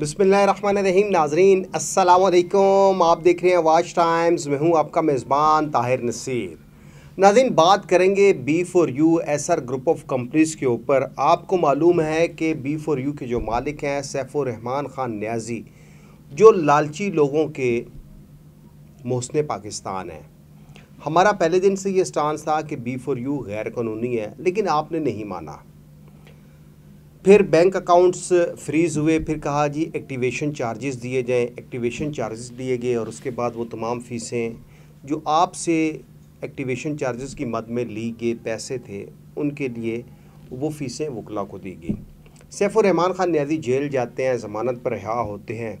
बसमीम नाजरीन असलकुम आप देख रहे हैं वाच टाइम्स मैं हूं आपका मेज़बान ताहिर नसीर नाजीन बात करेंगे B for U S R group of companies के ऊपर आपको मालूम है कि बी फोर यू के जो मालिक हैं रहमान ख़ान न्याजी जो लालची लोगों के मोहसन पाकिस्तान हैं हमारा पहले दिन से ये स्टांस था कि बी फोर यू गैर कानूनी है लेकिन आपने नहीं माना फिर बैंक अकाउंट्स फ्रीज हुए फिर कहा जी एक्टिवेशन चार्जेस दिए जाएं एक्टिवेशन चार्जेस दिए गए और उसके बाद वो तमाम फ़ीसें जो आपसे एक्टिवेशन चार्जेस की मद में ली गए पैसे थे उनके लिए वो फ़ीसें वकला को दी गई सैफुररहमान ख़ान न्याजी जेल जाते हैं ज़मानत पर रिहा होते हैं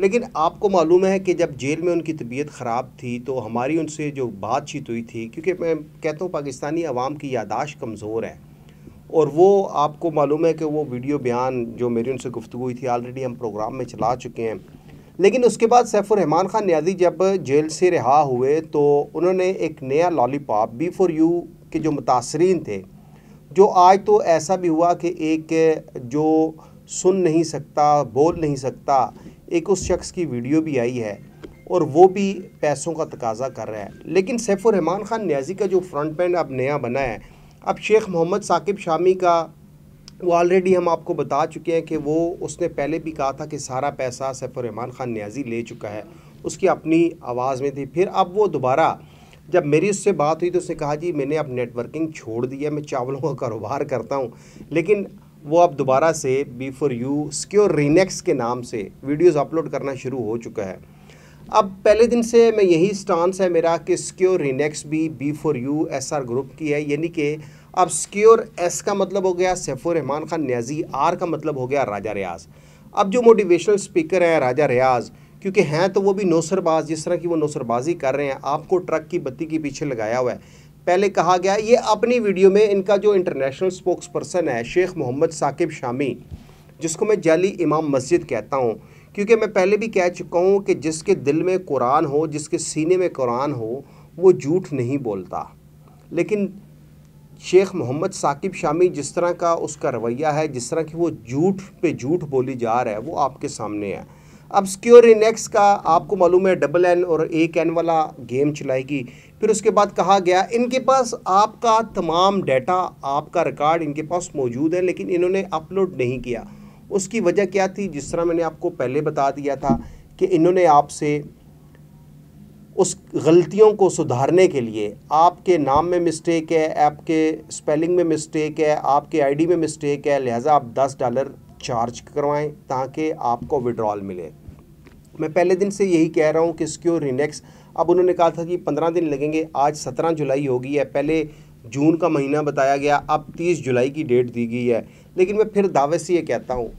लेकिन आपको मालूम है कि जब जेल में उनकी तबीयत ख़राब थी तो हमारी उनसे जो बातचीत हुई थी क्योंकि मैं कहता हूँ पाकिस्तानी आवाम की यादाश्त कमज़ोर है और वो आपको मालूम है कि वो वीडियो बयान जो मेरी उनसे गुफ्तु हुई थी ऑलरेडी हम प्रोग्राम में चला चुके हैं लेकिन उसके बाद सैफुररहमान ख़ान न्याजी जब जेल से रिहा हुए तो उन्होंने एक नया लॉलीपॉप बी फॉर यू के जो मुतासरीन थे जो आज तो ऐसा भी हुआ कि एक जो सुन नहीं सकता बोल नहीं सकता एक उस शख्स की वीडियो भी आई है और वो भी पैसों का तकाजा कर रहा है लेकिन सैफुररहमान ख़ान न्याजी का जो फ्रंट पैन अब नया बना है अब शेख मोहम्मद साकिब शामी का वो ऑलरेडी हम आपको बता चुके हैं कि वो उसने पहले भी कहा था कि सारा पैसा सैफुररहमान ख़ान न्याजी ले चुका है उसकी अपनी आवाज़ में थी फिर अब वो दोबारा जब मेरी उससे बात हुई तो उसने कहा जी मैंने अब नेटवर्किंग छोड़ दिया मैं चावलों का कारोबार करता हूँ लेकिन वो अब दोबारा से B for U secure Renex के नाम से वीडियोस अपलोड करना शुरू हो चुका है अब पहले दिन से मैं यही स्टांस है मेरा कि स्क्योर रिनेक्स भी B for U S R group की है यानी कि अब स्क्योर एस का मतलब हो गया सैफुर रहमान खान न्याजी आर का मतलब हो गया राजा रियाज अब जो मोटिवेशनल स्पीकर हैं राजा रियाज क्योंकि हैं तो वो भी नौसरबाज जिस तरह की वो नौसरबाजी कर रहे हैं आपको ट्रक की बत्ती के पीछे लगाया हुआ है पहले कहा गया ये अपनी वीडियो में इनका जो इंटरनेशनल स्पोक्स पर्सन है शेख मोहम्मद साकिब शामी जिसको मैं जाली इमाम मस्जिद कहता हूँ क्योंकि मैं पहले भी कह चुका हूँ कि जिसके दिल में कुरान हो जिसके सीने में कुरान हो वो झूठ नहीं बोलता लेकिन शेख मोहम्मद साकिब शामी जिस तरह का उसका रवैया है जिस तरह की वो झूठ पे झूठ बोली जा रहा है वो आपके सामने है अब स्क्योर इनेक्स का आपको मालूम है डबल एन और एक एन वाला गेम चलाएगी फिर उसके बाद कहा गया इनके पास आपका तमाम डाटा आपका रिकॉर्ड इनके पास मौजूद है लेकिन इन्होंने अपलोड नहीं किया उसकी वजह क्या थी जिस तरह मैंने आपको पहले बता दिया था कि इन्होंने आपसे उस गलतियों को सुधारने के लिए आपके नाम में मिस्टेक है आपके स्पेलिंग में मिस्टेक है आपके आईडी में मिस्टेक है लिहाजा आप दस डॉलर चार्ज करवाएं ताकि आपको विड्रॉल मिले मैं पहले दिन से यही कह रहा हूँ कि स्क्योर इंडेक्स अब उन्होंने कहा था कि पंद्रह दिन लगेंगे आज सत्रह जुलाई होगी है पहले जून का महीना बताया गया अब तीस जुलाई की डेट दी गई है लेकिन मैं फिर दावे से ये कहता हूँ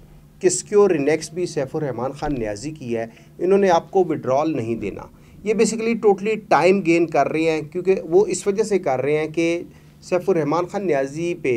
कि सिक्योर रिनेक्स भी सैफुर रहमान ख़ान न्याजी की है इन्होंने आपको विड्रॉल नहीं देना ये बेसिकली टोटली टाइम गेन कर रहे हैं क्योंकि वो इस वजह से कर रहे हैं कि सैफुर रहमान ख़ान न्याजी पे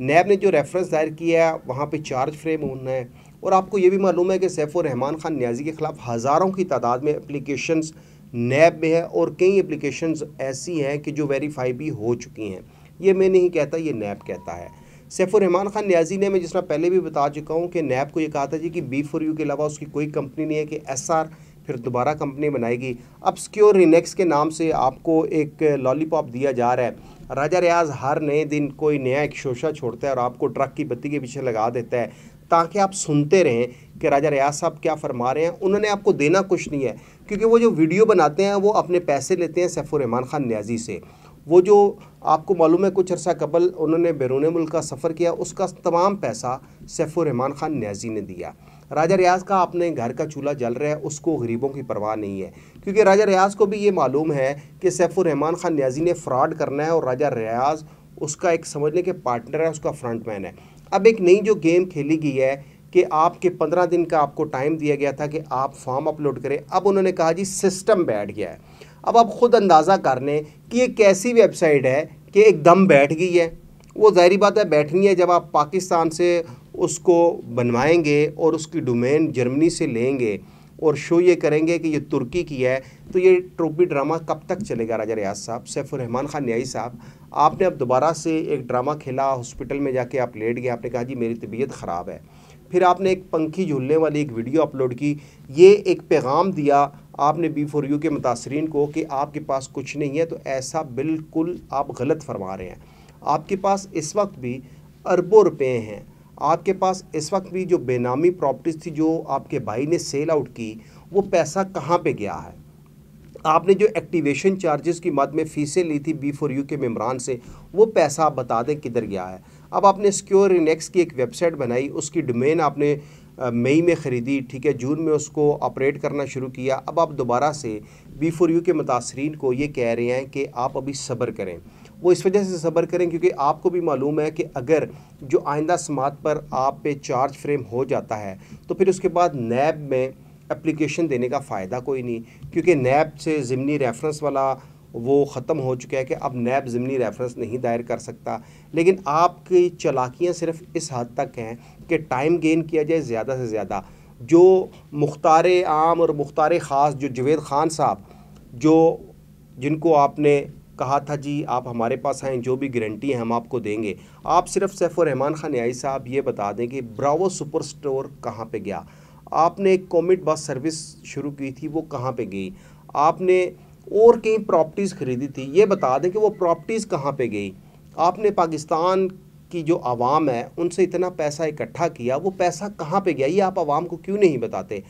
नैब ने जो रेफरेंस दायर किया है वहाँ पे चार्ज फ्रेम होना है और आपको ये भी मालूम है कि सैफुर रहमान ख़ान न्याजी के ख़िलाफ़ हज़ारों की तादाद में एप्लीकेशंस नैब में है और कई एप्लीकेशंस ऐसी हैं कि जो वेरीफाई भी हो चुकी हैं ये मैं नहीं कहता ये नैब कहता है सैफुररहमान खान न्याजी ने मैं जिस तरह पहले भी बता चुका हूँ कि नैब को ये कहा था जी कि बी फोर यू के अलावा उसकी कोई कंपनी नहीं है कि एस आर फिर दोबारा कंपनी बनाएगी अब सिक्योर रिनेक्स के नाम से आपको एक लॉलीपॉप दिया जा रहा है राजा रियाज हर नए दिन कोई नया एक शोशा छोड़ता है और आपको ट्रक की बत्ती के पीछे लगा देता है ताकि आप सुनते रहें कि राजा रियाज साहब क्या फरमा रहे हैं उन्होंने आपको देना कुछ नहीं है क्योंकि वो जो वीडियो बनाते हैं वो अपने पैसे लेते हैं सैफुररहमान ख़ान न्याजी से वो जो आपको मालूम है कुछ अर्सा कबल उन्होंने बैरून मुल्क का सफ़र किया उसका तमाम पैसा सैफुररहमान ख़ान न्याजी ने दिया राजा रियाज का अपने घर का चूल्हा जल रहा है उसको गरीबों की परवाह नहीं है क्योंकि राजा रियाज को भी ये मालूम है कि सैफुररहमान ख़ान न्याजी ने फ्रॉड करना है और राजा रियाज उसका एक समझने के पार्टनर है उसका फ्रंट मैन है अब एक नई जो गेम खेली गई है कि आपके पंद्रह दिन का आपको टाइम दिया गया था कि आप फॉर्म अपलोड करें अब उन्होंने कहा जी सिस्टम बैठ गया है अब आप ख़ुद अंदाज़ा कर लें कि एक कैसी वेबसाइट है कि एकदम बैठ गई है वो ज़ाहरी बात है बैठनी है जब आप पाकिस्तान से उसको बनवाएंगे और उसकी डोमेन जर्मनी से लेंगे और शो ये करेंगे कि ये तुर्की की है तो ये ट्रोपी ड्रामा कब तक चलेगा राजा रियाज साहब सैफुररहमान ख़ान न्याई साहब आपने अब दोबारा से एक ड्रामा खेला हॉस्पिटल में जाके आप लेट गए आपने कहा जी मेरी तबीयत ख़राब है फिर आपने एक पंखी झूलने वाली एक वीडियो अपलोड की ये एक पैगाम दिया आपने बी फोर यू के मुतासरीन को कि आपके पास कुछ नहीं है तो ऐसा बिल्कुल आप गलत फरमा रहे हैं आपके पास इस वक्त भी अरबों रुपये हैं आपके पास इस वक्त भी जो बेनामी प्रॉपर्टीज़ थी जो आपके भाई ने सेल आउट की वो पैसा कहाँ पे गया है आपने जो एक्टिवेशन चार्जेस की मद में फ़ीसें ली थी बी फोर यू के मेम्बरान से वो पैसा आप बता दें किधर गया है अब आपने सिक्योर इंडेक्स की एक वेबसाइट बनाई उसकी डोमेन आपने मई में ख़रीदी ठीक है जून में उसको ऑपरेट करना शुरू किया अब आप दोबारा से बी फोर यू के मुतासरीन को ये कह रहे हैं कि आप अभी सब्र करें वो इस वजह से सब्र करें क्योंकि आपको भी मालूम है कि अगर जो आइंदा समात पर आप पे चार्ज फ्रेम हो जाता है तो फिर उसके बाद नैब में एप्लीकेशन देने का फ़ायदा कोई नहीं क्योंकि नैब से ज़िमनी रेफरेंस वाला वो ख़त्म हो चुका है कि अब नैब ज़मनी रेफरेंस नहीं दायर कर सकता लेकिन आपकी चलाकियाँ सिर्फ इस हद तक हैं कि टाइम गेन किया जाए ज़्यादा से ज़्यादा जो मुख्तार आम और मुख्तार ख़ास जो जवेद ख़ान साहब जो जिनको आपने कहा था जी आप हमारे पास आएँ जो भी गारंटी है हम आपको देंगे आप सिर्फ और रहमान खान आई साहब ये बता दें कि ब्रावो सुपर स्टोर कहाँ पर गया आपने एक कॉमिट बस सर्विस शुरू की थी वो कहाँ पे गई आपने और कई प्रॉपर्टीज़ ख़रीदी थी ये बता दें कि वो प्रॉपर्टीज़ कहाँ पे गई आपने पाकिस्तान की जो आवाम है उनसे इतना पैसा इकट्ठा किया वो पैसा कहाँ पे गया ये आप आवाम को क्यों नहीं बताते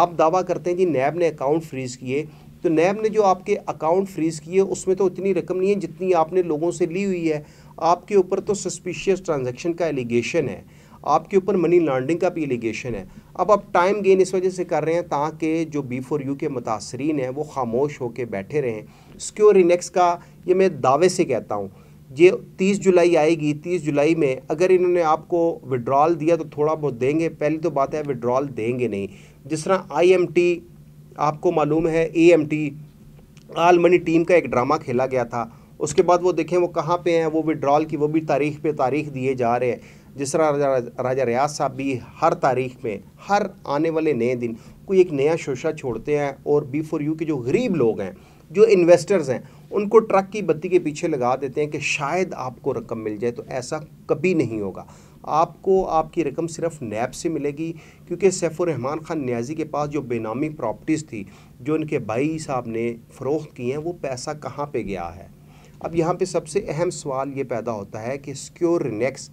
आप दावा करते हैं कि नैब ने अकाउंट फ्रीज़ किए तो नैब ने जो आपके अकाउंट फ्रीज़ किए उसमें तो इतनी रकम नहीं है जितनी आपने लोगों से ली हुई है आपके ऊपर तो सस्पिशियस ट्रांजेक्शन का एलिगेशन है आपके ऊपर मनी लॉन्ड्रिंग का भी एलिगेशन है अब आप टाइम गेन इस वजह से कर रहे हैं ताकि जो बी फोर यू के मुतासरीन हैं वो खामोश होकर बैठे रहें सिक्योर इनेक्स का ये मैं दावे से कहता हूँ ये 30 जुलाई आएगी 30 जुलाई में अगर इन्होंने आपको विड्रॉल दिया तो थोड़ा बहुत देंगे पहली तो बात है विड्रॉल देंगे नहीं जिस तरह आईएमटी आपको मालूम है एएमटी आल मनी टीम का एक ड्रामा खेला गया था उसके बाद वो देखें वो कहाँ पे हैं वो विड्रॉल की वो भी तारीख पे तारीख दिए जा रहे हैं जिस तरह राजा राजा रियाज साहब भी हर तारीख में हर आने वाले नए दिन कोई एक नया शोशा छोड़ते हैं और बी फोर यू के जो गरीब लोग हैं जो इन्वेस्टर्स हैं उनको ट्रक की बत्ती के पीछे लगा देते हैं कि शायद आपको रकम मिल जाए तो ऐसा कभी नहीं होगा आपको आपकी रकम सिर्फ नैब से मिलेगी क्योंकि सैफुररहमान ख़ान न्याजी के पास जो बेनामी प्रॉपर्टीज़ थी जो इनके भाई साहब ने फ़रोख्त की हैं वो पैसा कहाँ पे गया है अब यहाँ पे सबसे अहम सवाल ये पैदा होता है कि स्क्योर नेक्स्ट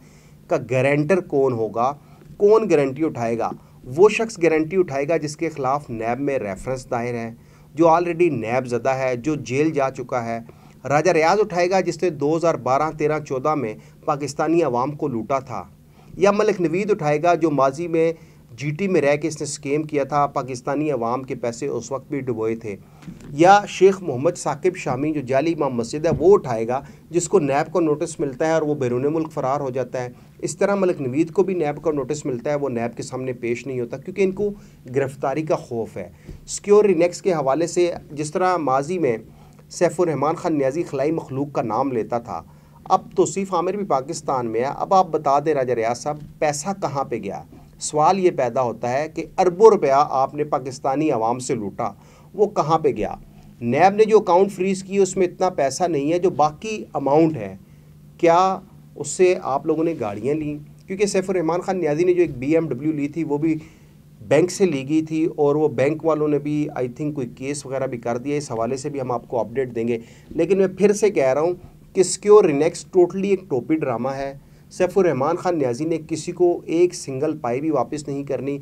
का गारंटर कौन होगा कौन गारंटी उठाएगा वो शख्स गारंटी उठाएगा जिसके खिलाफ नैब में रेफरेंस दायर है जो ऑलरेडी नैब ज़दा है जो जेल जा चुका है राजा रियाज उठाएगा जिसने 2012, 13, 14 में पाकिस्तानी आवाम को लूटा था या मलिक नवीद उठाएगा जो माजी में जीटी में रह के इसने स्कैम किया था पाकिस्तानी अवाम के पैसे उस वक्त भी डुबोए थे या शेख मोहम्मद साकिब शामी जो जाली इमाम मस्जिद है वो उठाएगा जिसको नैब का नोटिस मिलता है और वो बैरून मुल्क फ़रार हो जाता है इस तरह मलिक नवीद को भी नैब का नोटिस मिलता है वो नैब के सामने पेश नहीं होता क्योंकि इनको गिरफ़्तारी का खौफ है सिक्योर रिनेक्स के हवाले से जिस तरह माजी में सैफुररहमान खान न्याजी खलाई मखलूक का नाम लेता था अब तोसीफ़ आमिर भी पाकिस्तान में है अब आप बता दें राजा रियाज साहब पैसा कहाँ पर गया सवाल ये पैदा होता है कि अरबों रुपया आपने पाकिस्तानी आवाम से लूटा वो कहाँ पे गया नैब ने जो अकाउंट फ्रीज़ किए उसमें इतना पैसा नहीं है जो बाकी अमाउंट है क्या उससे आप लोगों ने गाड़ियाँ ली क्योंकि सैफुररहमान ख़ान न्याजी ने जो एक बी ली थी वो भी बैंक से ली गई थी और वो बैंक वालों ने भी आई थिंक कोई केस वगैरह भी कर दिया इस हवाले से भी हम आपको अपडेट देंगे लेकिन मैं फिर से कह रहा हूँ कि स्क्योर रिनेक्स टोटली एक टोपी ड्रामा है सैफुररहमान ख़ान न्याजी ने किसी को एक सिंगल पाई भी वापस नहीं करनी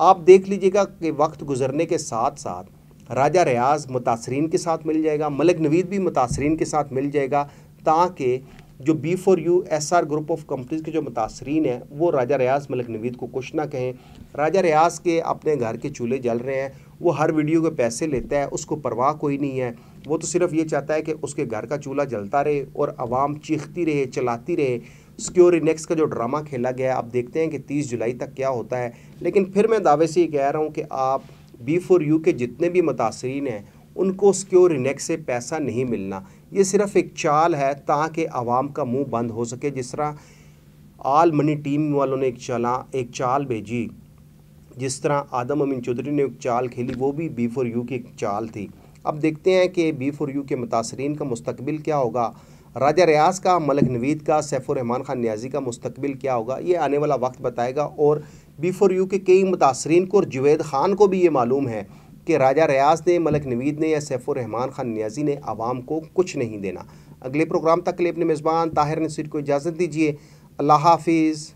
आप देख लीजिएगा कि वक्त गुजरने के साथ साथ राजा रियाज मुतासरीन के साथ मिल जाएगा मलिक नवीद भी मुतासरीन के साथ मिल जाएगा ताकि जो B for U S R group of companies के जो मुतासरीन हैं वो राजा रियाज मलिक नवीद को कुछ ना कहें राजा रियाज के अपने घर के चूल्हे जल रहे हैं वो हर वीडियो के पैसे लेता है उसको परवाह कोई नहीं है वो तो सिर्फ ये चाहता है कि उसके घर का चूल्हा जलता रहे और आवाम चीखती रहे चलाती रहे सिक्योर इनेक्स का जो ड्रामा खेला गया आप देखते हैं कि तीस जुलाई तक क्या होता है लेकिन फिर मैं दावे से ये कह रहा हूँ कि आप बी फोर यू के जितने भी मुतासरीन हैं उनको सिक्योर इनेक्स से पैसा नहीं मिलना ये सिर्फ एक चाल है ताकि आवाम का मुंह बंद हो सके जिस तरह आल मनी टीम वालों ने एक चला एक चाल भेजी जिस तरह आदम अमीन चौधरी ने एक चाल खेली वो भी बी फोर यू की एक चाल थी अब देखते हैं कि बी फोर यू के मुतासरीन का मुस्तबिल क्या होगा राजा रियाज का मलक नवीद का सैफुररहमान खान न्याजी का मुस्तबिल क्या होगा ये आने वाला वक्त बताएगा और बी फोर यू के कई मुतासरीन को और जुवेद खान को भी ये मालूम है कि राजा रियाज ने मलक नवीद ने या सैफुररहमान खान न्याजी ने आवाम को कुछ नहीं देना अगले प्रोग्राम तक के लिए अपने मेज़बान ताहिर नसीर को इजाज़त दीजिए अल्लाह हाफिज़